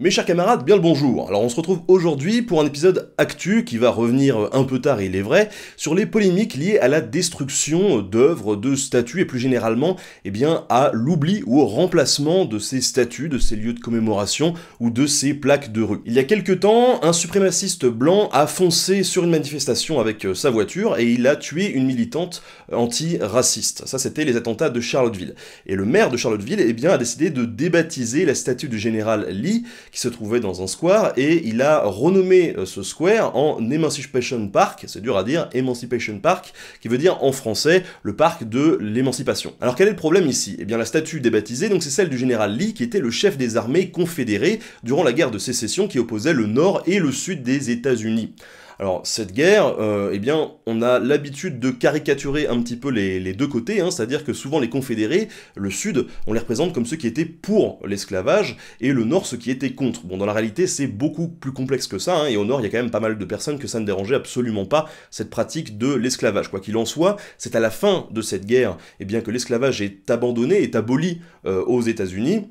Mes chers camarades, bien le bonjour. Alors on se retrouve aujourd'hui pour un épisode actu qui va revenir euh, un peu tard, il est vrai, sur les polémiques liées à la destruction d'œuvres, de statues et plus généralement, eh bien, à l'oubli ou au remplacement de ces statues, de ces lieux de commémoration ou de ces plaques de rue. Il y a quelque temps, un suprémaciste blanc a foncé sur une manifestation avec euh, sa voiture et il a tué une militante euh, antiraciste. Ça c'était les attentats de Charlotteville. Et le maire de Charlotteville eh bien, a décidé de débaptiser la statue du général Lee qui se trouvait dans un square, et il a renommé euh, ce square en Emancipation Park, c'est dur à dire, Emancipation Park, qui veut dire en français le parc de l'émancipation. Alors quel est le problème ici Eh bien la statue débaptisée, donc c'est celle du général Lee, qui était le chef des armées confédérées durant la guerre de sécession qui opposait le nord et le sud des États-Unis. Alors cette guerre, euh, eh bien, on a l'habitude de caricaturer un petit peu les, deux côtés, hein. c'est-à-dire que souvent les confédérés, le Sud, on les représente comme ceux qui étaient pour l'esclavage, et le Nord ceux qui étaient contre. Bon, dans la réalité, c'est beaucoup plus complexe que ça, hein, et au Nord, il y a quand même pas mal de personnes que ça ne dérangeait absolument pas, cette pratique de l'esclavage. Quoi qu'il en soit, c'est à la fin de cette guerre, eh bien, que l'esclavage est abandonné, est aboli euh, aux États-Unis,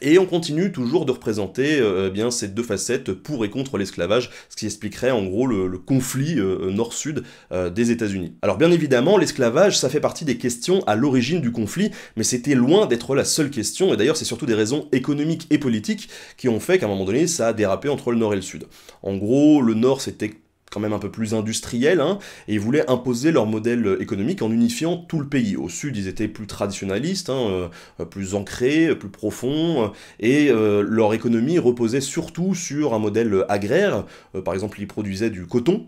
et on continue toujours de représenter euh, eh bien ces deux facettes pour et contre l'esclavage, ce qui expliquerait en gros le, conflit euh, nord-sud euh, des États-Unis. Alors bien évidemment, l'esclavage, ça fait partie des questions à l'origine du conflit, mais c'était loin d'être la seule question, et d'ailleurs c'est surtout des raisons économiques et politiques qui ont fait qu'à un moment donné, ça a dérapé entre le nord et le sud. En gros, le nord c'était quand même un peu plus industriel, hein, et ils voulaient imposer leur modèle économique en unifiant tout le pays. Au sud, ils étaient plus traditionalistes, hein, euh, plus ancrés, plus profonds, et euh, leur économie reposait surtout sur un modèle agraire. Euh, par exemple, ils produisaient du coton,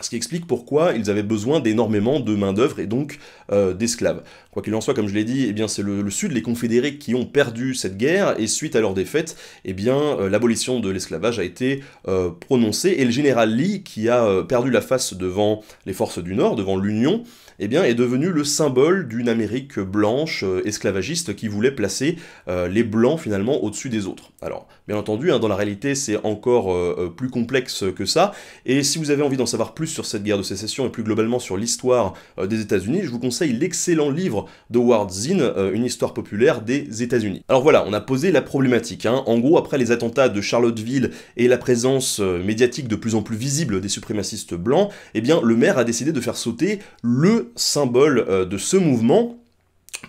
ce qui explique pourquoi ils avaient besoin d'énormément de main-d'œuvre et donc euh, d'esclaves. Quoi qu'il en soit, comme je l'ai dit, eh bien c'est le, Sud, les confédérés qui ont perdu cette guerre, et suite à leur défaite, eh bien euh, l'abolition de l'esclavage a été euh, prononcée, et le général Lee, qui a perdu la face devant les forces du Nord, devant l'Union, eh bien, est devenu le symbole d'une Amérique blanche euh, esclavagiste qui voulait placer euh, les blancs finalement au-dessus des autres. Alors, bien entendu, hein, dans la réalité, c'est encore euh, plus complexe que ça. Et si vous avez envie d'en savoir plus sur cette guerre de sécession et plus globalement sur l'histoire des États-Unis, je vous conseille l'excellent livre de Zinn, Une histoire populaire des États-Unis. Alors voilà, on a posé la problématique. Hein. En gros, après les attentats de Charlotteville et la présence médiatique de plus en plus visible des suprémacistes blancs, eh bien, le maire a décidé de faire sauter le symbole euh, de ce mouvement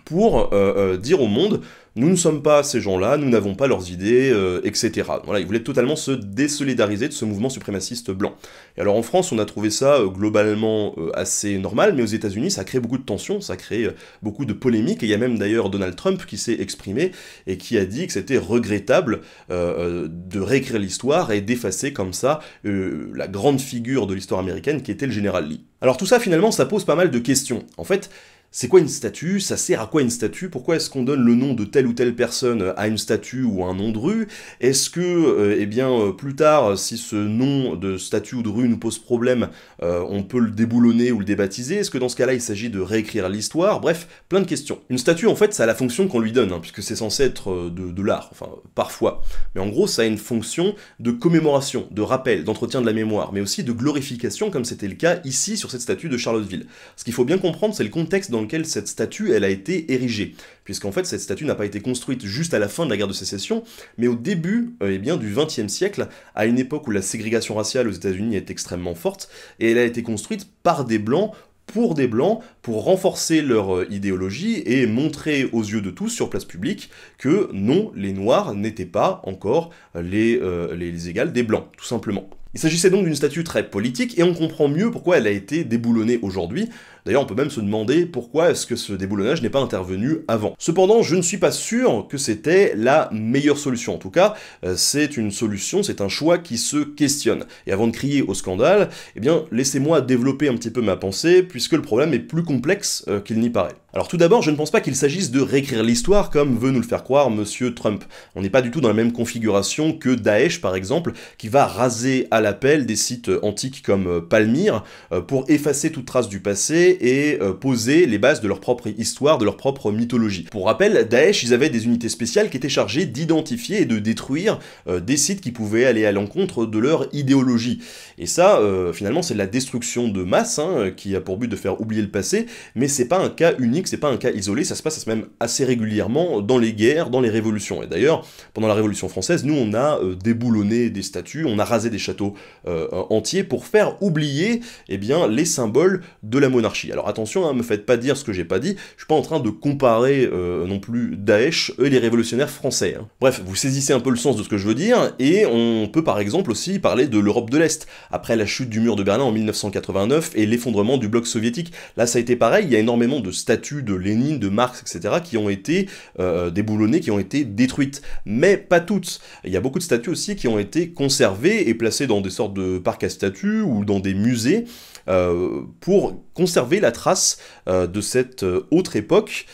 pour euh, euh, dire au monde nous ne sommes pas ces gens-là, nous n'avons pas leurs idées, euh, etc. Voilà, ils voulaient totalement se désolidariser de ce mouvement suprémaciste blanc. Et alors en France, on a trouvé ça euh, globalement euh, assez normal, mais aux États-Unis, ça crée beaucoup de tensions, ça crée beaucoup de polémiques, et il y a même d'ailleurs Donald Trump qui s'est exprimé et qui a dit que c'était regrettable de réécrire l'histoire et d'effacer comme ça la grande figure de l'histoire américaine qui était le général Lee. Alors tout ça finalement ça pose pas mal de questions. En fait, c'est quoi une statue Ça sert à quoi une statue Pourquoi est-ce qu'on donne le nom de telle ou telle personne à une statue ou à un nom de rue Est-ce que, euh, eh bien, euh, plus tard, si ce nom de statue ou de rue nous pose problème, euh, on peut le déboulonner ou le débaptiser Est-ce que dans ce cas-là, il s'agit de réécrire l'histoire Bref, plein de questions. Une statue, en fait, ça a la fonction qu'on lui donne, hein, puisque c'est censé être de, de l'art, enfin, parfois. Mais en gros, ça a une fonction de commémoration, de rappel, d'entretien de la mémoire, mais aussi de glorification, comme c'était le cas ici sur cette statue de Charlottesville. Ce qu'il faut bien comprendre, c'est le contexte dans cette statue, elle a été érigée. Puisqu'en fait, cette statue n'a pas été construite juste à la fin de la guerre de sécession, mais au début euh, eh bien, du XXe siècle, à une époque où la ségrégation raciale aux États-Unis est extrêmement forte, et elle a été construite par des Blancs pour des blancs, pour renforcer leur euh, idéologie et montrer aux yeux de tous sur place publique que non, les noirs n'étaient pas encore les, euh, les égales des blancs, tout simplement. Il s'agissait donc d'une statue très politique, et on comprend mieux pourquoi elle a été déboulonnée aujourd'hui. D'ailleurs, on peut même se demander pourquoi est-ce que ce déboulonnage n'est pas intervenu avant. Cependant, je ne suis pas sûr que c'était la meilleure solution. En tout cas, euh, c'est une solution, c'est un choix qui se questionne. Et avant de crier au scandale, eh bien, laissez-moi développer un petit peu ma pensée, puisque le problème est plus complexe euh, qu'il n'y paraît. Alors tout d'abord, je ne pense pas qu'il s'agisse de réécrire l'histoire comme veut nous le faire croire monsieur Trump. On n'est pas du tout dans la même configuration que Daesh par exemple, qui va raser à l'appel des sites antiques comme euh, Palmyre euh, pour effacer toute trace du passé et euh, poser les bases de leur propre histoire, de leur propre mythologie. Pour rappel, Daesh, ils avaient des unités spéciales qui étaient chargées d'identifier et de détruire des sites qui pouvaient aller à l'encontre de leur idéologie. Et ça, finalement, c'est la destruction de masse hein, qui a pour but de faire oublier le passé, mais c'est pas un cas unique c'est pas un cas isolé, ça se passe même assez régulièrement dans les guerres, dans les révolutions. Et d'ailleurs, pendant la Révolution française, nous on a euh, déboulonné des statues, on a rasé des châteaux euh, entiers pour faire oublier eh bien, les symboles de la monarchie. Alors attention, hein, me faites pas dire ce que j'ai pas dit, je suis pas en train de comparer euh, non plus Daesh et les révolutionnaires français. Hein. Bref, vous saisissez un peu le sens de ce que je veux dire, et on peut par exemple aussi parler de l'Europe de l'Est, après la chute du mur de Berlin en 1989 et l'effondrement du bloc soviétique. Là ça a été pareil, il y a énormément de statues de Lénine, de Marx, etc., qui ont été euh, des déboulonnées, qui ont été détruites. Mais pas toutes. Il y a beaucoup de statues aussi qui ont été conservées et placées dans des sortes de parcs à statues ou dans des musées. Euh, pour conserver la trace euh, de cette autre époque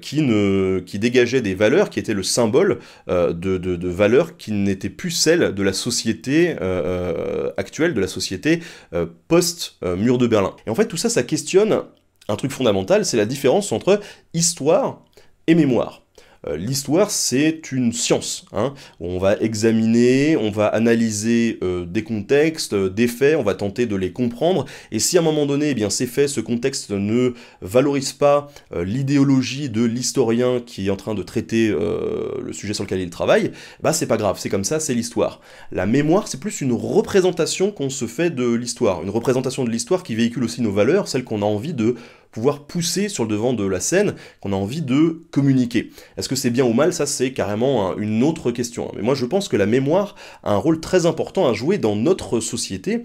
qui, ne, qui dégageait des valeurs, qui était le symbole de, de, valeurs qui n'étaient plus celles de la société actuelle, de la société post-mur de Berlin. Et en fait, tout ça, ça questionne un truc fondamental, c'est la différence entre histoire et mémoire. Euh, l'histoire, c'est une science. Hein. On va examiner, on va analyser euh, des contextes, euh, des faits, on va tenter de les comprendre. Et si à un moment donné, eh bien, ces faits, ce contexte ne valorise pas l'idéologie de l'historien qui est en train de traiter le sujet sur lequel il travaille, bah c'est pas grave, c'est comme ça, c'est l'histoire. La mémoire, c'est plus une représentation qu'on se fait de l'histoire, une représentation de l'histoire qui véhicule aussi nos valeurs, celles qu'on a envie de pouvoir pousser sur le devant de la scène, qu'on a envie de communiquer. Est-ce que c'est bien ou mal Ça, c'est carrément une autre question. Mais moi, je pense que la mémoire a un rôle très important à jouer dans notre société.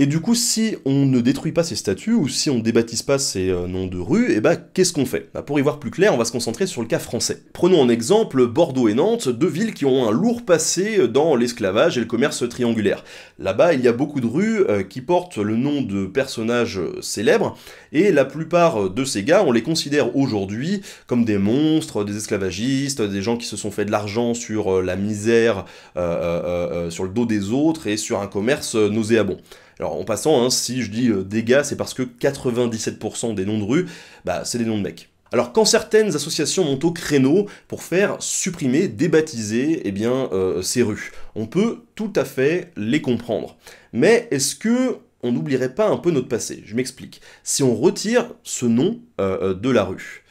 Et du coup, si on ne détruit pas ces statues, ou si on ne débaptise pas ces euh, noms de rues, eh ben qu'est-ce qu'on fait bah, Pour y voir plus clair, on va se concentrer sur le cas français. Prenons en exemple Bordeaux et Nantes, deux villes qui ont un lourd passé euh, dans l'esclavage et le commerce triangulaire. Là-bas, il y a beaucoup de rues euh, qui portent le nom de personnages célèbres, et la plupart de ces gars, on les considère aujourd'hui comme des monstres, des esclavagistes, des gens qui se sont fait de l'argent sur la misère, sur le dos des autres et sur un commerce nauséabond. Alors en passant, hein, si je dis euh, dégâts, c'est parce que 97% des noms de rues, bah, c'est des noms de mecs. Alors quand certaines associations montent au créneau pour faire supprimer, débaptiser eh bien, euh, ces rues, on peut tout à fait les comprendre. Mais est-ce que on n'oublierait pas un peu notre passé Je m'explique. Si on retire ce nom euh, de la rue,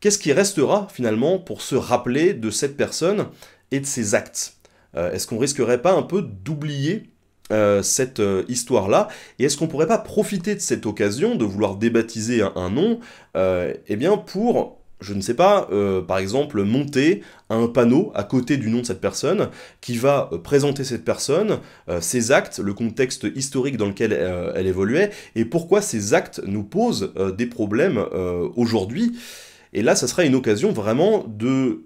qu'est-ce qui restera finalement pour se rappeler de cette personne et de ses actes Est-ce qu'on risquerait pas un peu d'oublier euh, cette euh, histoire-là Et est-ce qu'on pourrait pas profiter de cette occasion de vouloir débaptiser un, nom euh, eh bien pour, je ne sais pas, euh, par exemple, monter un panneau à côté du nom de cette personne qui va présenter cette personne, ses actes, le contexte historique dans lequel elle évoluait et pourquoi ces actes nous posent des problèmes aujourd'hui. Et là, ça sera une occasion vraiment de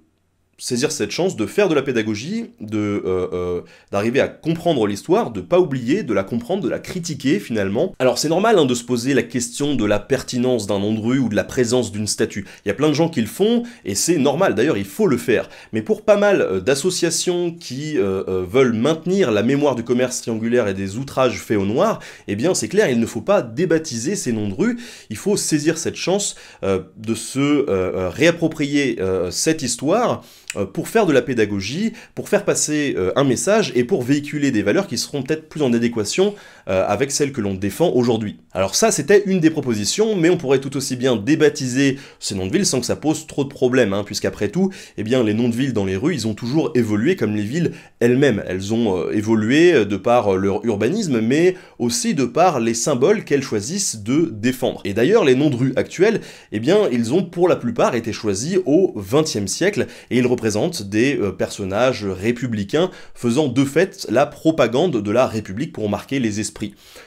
saisir cette chance de faire de la pédagogie, de euh, euh, d'arriver à comprendre l'histoire, de pas oublier, de la comprendre, de la critiquer finalement. Alors c'est normal hein, de se poser la question de la pertinence d'un nom de rue ou de la présence d'une statue. Il y a plein de gens qui le font et c'est normal. D'ailleurs il faut le faire. Mais pour pas mal euh, d'associations qui veulent maintenir la mémoire du commerce triangulaire et des outrages faits au noir, eh bien c'est clair, il ne faut pas débaptiser ces noms de rue. Il faut saisir cette chance de se réapproprier cette histoire euh, pour faire de la pédagogie, pour faire passer euh, un message et pour véhiculer des valeurs qui seront peut-être plus en adéquation euh, avec celle que l'on défend aujourd'hui. Alors ça, c'était une des propositions, mais on pourrait tout aussi bien débaptiser ces noms de villes sans que ça pose trop de problèmes, hein, puisqu'après tout, eh bien, les noms de villes dans les rues, ils ont toujours évolué comme les villes elles-mêmes. Elles ont euh, évolué euh, de par leur urbanisme, mais aussi de par les symboles qu'elles choisissent de défendre. Et d'ailleurs, les noms de rues actuels, eh bien, ils ont pour la plupart été choisis au XXe siècle, et ils représentent des personnages républicains faisant de fait la propagande de la République pour marquer les esprits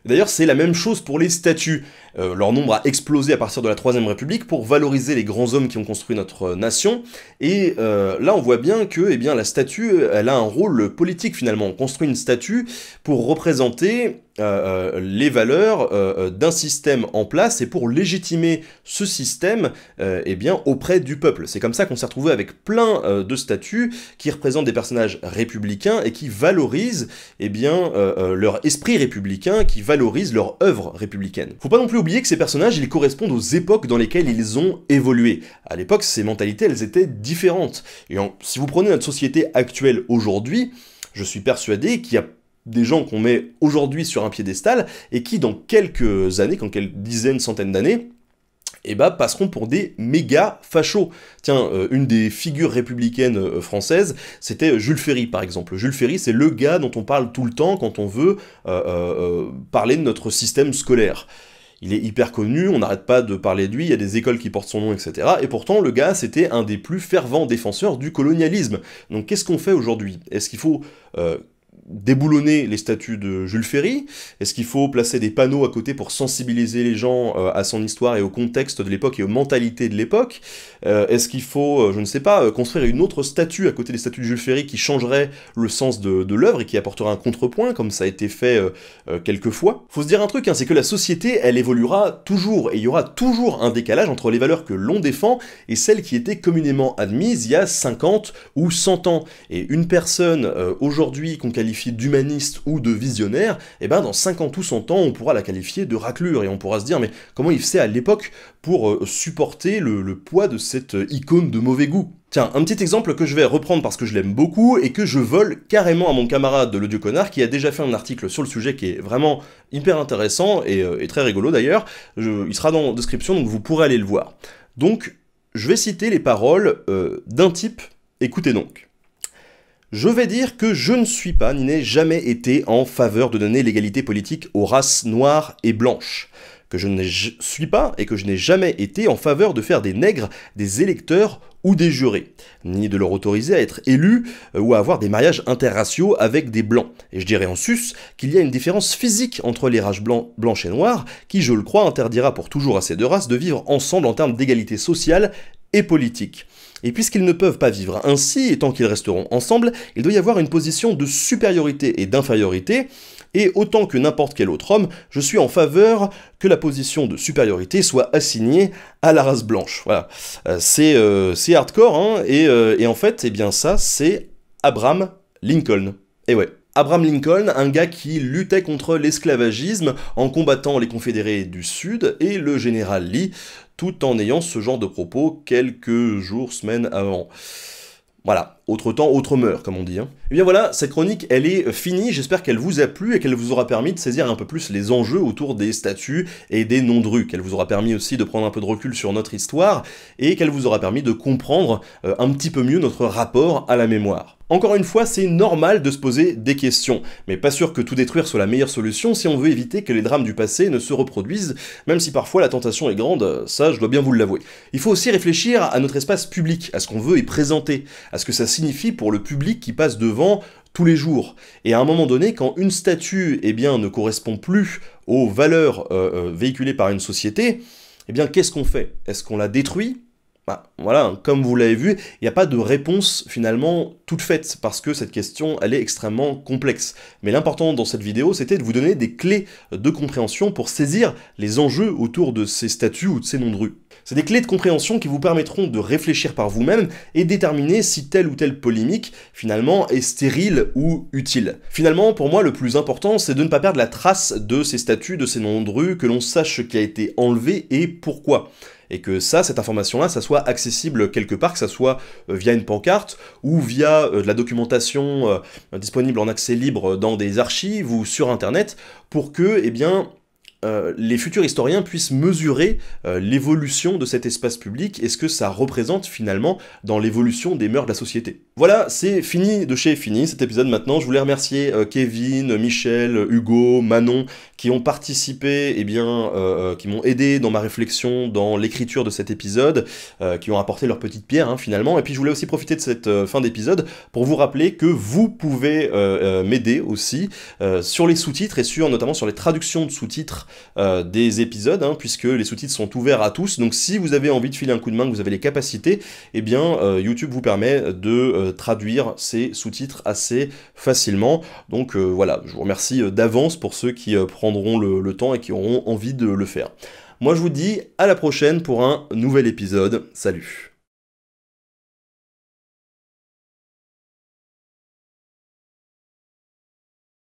D'ailleurs, c'est la même chose pour les statues. Euh, leur nombre a explosé à partir de la Troisième République pour valoriser les grands hommes qui ont construit notre nation. Et euh, là, on voit bien que eh bien, la statue, elle a un rôle politique finalement. On construit une statue pour représenter euh, euh, les valeurs euh, d'un système en place et pour légitimer ce système eh bien, auprès du peuple. C'est comme ça qu'on s'est retrouvé avec plein de statues qui représentent des personnages républicains et qui valorisent eh bien, leur esprit républicain, qui valorisent leur œuvre républicaine. Faut pas non plus oublier que ces personnages, ils correspondent aux époques dans lesquelles ils ont évolué. À l'époque, ces mentalités, elles étaient différentes. Et si vous prenez notre société actuelle aujourd'hui, je suis persuadé qu'il y a des gens qu'on met aujourd'hui sur un piédestal et qui, dans quelques années, quand quelques dizaines, centaines d'années, eh ben, passeront pour des méga fachos. Tiens, euh, une des figures républicaines euh, françaises, c'était euh, Jules Ferry par exemple. Jules Ferry, c'est le gars dont on parle tout le temps quand on veut parler de notre système scolaire. Il est hyper connu, on n'arrête pas de parler de lui, il y a des écoles qui portent son nom, etc. Et pourtant, le gars, c'était un des plus fervents défenseurs du colonialisme. Donc qu'est-ce qu'on fait aujourd'hui Est-ce qu'il faut déboulonner les statues de Jules Ferry Est-ce qu'il faut placer des panneaux à côté pour sensibiliser les gens euh, à son histoire et au contexte de l'époque et aux mentalités de l'époque euh, Est-ce qu'il faut, euh, je ne sais pas, construire une autre statue à côté des statues de Jules Ferry qui changerait le sens de, l'œuvre et qui apporterait un contrepoint, comme ça a été fait quelques fois Faut se dire un truc, hein, c'est que la société, elle évoluera toujours, et il y aura toujours un décalage entre les valeurs que l'on défend et celles qui étaient communément admises il y a 50 ou 100 ans. Et une personne aujourd'hui qu'on qualifie d'humaniste ou de visionnaire, et eh ben dans 50 ou 100 ans, on pourra la qualifier de raclure, et on pourra se dire, mais comment il faisait à l'époque pour euh, supporter le, poids de cette euh, icône de mauvais goût Tiens, un petit exemple que je vais reprendre parce que je l'aime beaucoup et que je vole carrément à mon camarade de dieu connard qui a déjà fait un article sur le sujet qui est vraiment hyper intéressant et, euh, très rigolo d'ailleurs. Il sera dans la description donc vous pourrez aller le voir. Donc, je vais citer les paroles d'un type, écoutez donc. Je vais dire que je ne suis pas ni n'ai jamais été en faveur de donner l'égalité politique aux races noires et blanches que je ne suis pas et que je n'ai jamais été en faveur de faire des nègres des électeurs ou des jurés, ni de leur autoriser à être élus euh, ou à avoir des mariages interraciaux avec des blancs. Et je dirais en sus qu'il y a une différence physique entre les races blanches et noires qui, je le crois, interdira pour toujours à ces deux races de vivre ensemble en termes d'égalité sociale et politique. Et puisqu'ils ne peuvent pas vivre ainsi, et tant qu'ils resteront ensemble, il doit y avoir une position de supériorité et d'infériorité, et autant que n'importe quel autre homme, je suis en faveur que la position de supériorité soit assignée à la race blanche. Voilà, euh, euh, c'est hardcore, hein, euh, et, en fait, eh bien ça, c'est Abraham Lincoln. Et eh ouais. Abraham Lincoln, un gars qui luttait contre l'esclavagisme en combattant les confédérés du Sud, et le général Lee, tout en ayant ce genre de propos quelques jours, semaines avant. Voilà, autre temps, autre meurt, comme on dit. Et hein. eh bien voilà, cette chronique, elle est finie, j'espère qu'elle vous a plu et qu'elle vous aura permis de saisir un peu plus les enjeux autour des statues et des noms de rues, qu'elle vous aura permis aussi de prendre un peu de recul sur notre histoire, et qu'elle vous aura permis de comprendre euh, un petit peu mieux notre rapport à la mémoire. Encore une fois, c'est normal de se poser des questions, mais pas sûr que tout détruire soit la meilleure solution si on veut éviter que les drames du passé ne se reproduisent, même si parfois la tentation est grande, ça je dois bien vous l'avouer. Il faut aussi réfléchir à notre espace public, à ce qu'on veut y présenter, à ce que ça signifie pour le public qui passe devant tous les jours. Et à un moment donné, quand une statue eh bien, ne correspond plus aux valeurs euh, euh, véhiculées par une société, eh bien qu'est-ce qu'on fait Est-ce qu'on la détruit bah, voilà, comme vous l'avez vu, il n'y a pas de réponse finalement toute faite, parce que cette question, elle est extrêmement complexe. Mais l'important dans cette vidéo, c'était de vous donner des clés de compréhension pour saisir les enjeux autour de ces statues ou de ces noms de rues. C'est des clés de compréhension qui vous permettront de réfléchir par vous-même et déterminer si telle ou telle polémique, finalement, est stérile ou utile. Finalement, pour moi, le plus important, c'est de ne pas perdre la trace de ces statuts, de ces noms de rue, que l'on sache ce qui a été enlevé et pourquoi et que ça, cette information-là, ça soit accessible quelque part, que ça soit euh, via une pancarte ou via euh, de la documentation euh, disponible en accès libre dans des archives ou sur Internet, pour que, eh bien, euh, les futurs historiens puissent mesurer euh, l'évolution de cet espace public et ce que ça représente finalement dans l'évolution des mœurs de la société. Voilà, c'est fini de chez fini cet épisode maintenant. Je voulais remercier euh, Kevin, Michel, Hugo, Manon qui ont participé, et eh bien, qui m'ont aidé dans ma réflexion, dans l'écriture de cet épisode, qui ont apporté leur petite pierre hein, finalement. Et puis je voulais aussi profiter de cette fin d'épisode pour vous rappeler que vous pouvez m'aider aussi sur les sous-titres et sur notamment sur les traductions de sous-titres euh, des épisodes, hein, puisque les sous-titres sont ouverts à tous. Donc si vous avez envie de filer un coup de main, que vous avez les capacités, et eh bien euh, YouTube vous permet de euh, traduire ces sous-titres assez facilement. Donc voilà, je vous remercie d'avance pour ceux qui prendront le temps et qui auront envie de le faire. Moi je vous dis à la prochaine pour un nouvel épisode. Salut